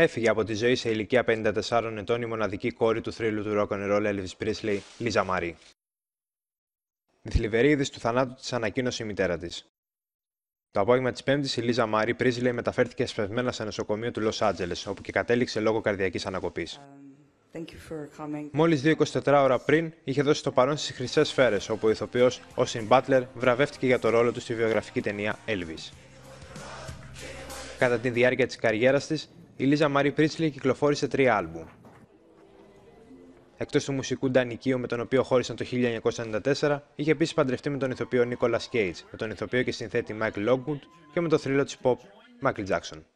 Έφυγε από τη ζωή σε ηλικία 54 ετών η μοναδική κόρη του θρύλου του rock and roll Elvis Presley, Λίζα Μαρή. Η θλιβερή είδηση του θανάτου της ανακοίνωσε η μητέρα της. Το απόγευμα της Πέμπτης, η Λίζα Μαρή Πρίσλεϊ μεταφέρθηκε σπευμένα σε νοσοκομείο του Λο Άντζελες, όπου και κατέληξε λόγω καρδιακής ανακοπής. Μόλις 24 ώρα πριν, είχε δώσει το παρόν στις Χρυσές Σφαίρε, όπου ο ηθοποιός Όσιν Μπάτλερ βραβεύτηκε για το ρόλο του στη βιογραφική ταινία Elvis. Κατά τη διάρκεια της καριέρας της, η Λίζα Μαρή Πρίτσλι κυκλοφόρησε τρία άλμπουμ. Εκτός του μουσικού Ντανικίου με τον οποίο χώρισαν το 1994, είχε επίσης παντρευτεί με τον ηθοποιό Νίκολας Κέιτς, με τον ηθοποιό και συνθέτη Μάικλ Lockwood και με το θρύλο της pop Μάικλ Τζάκσον.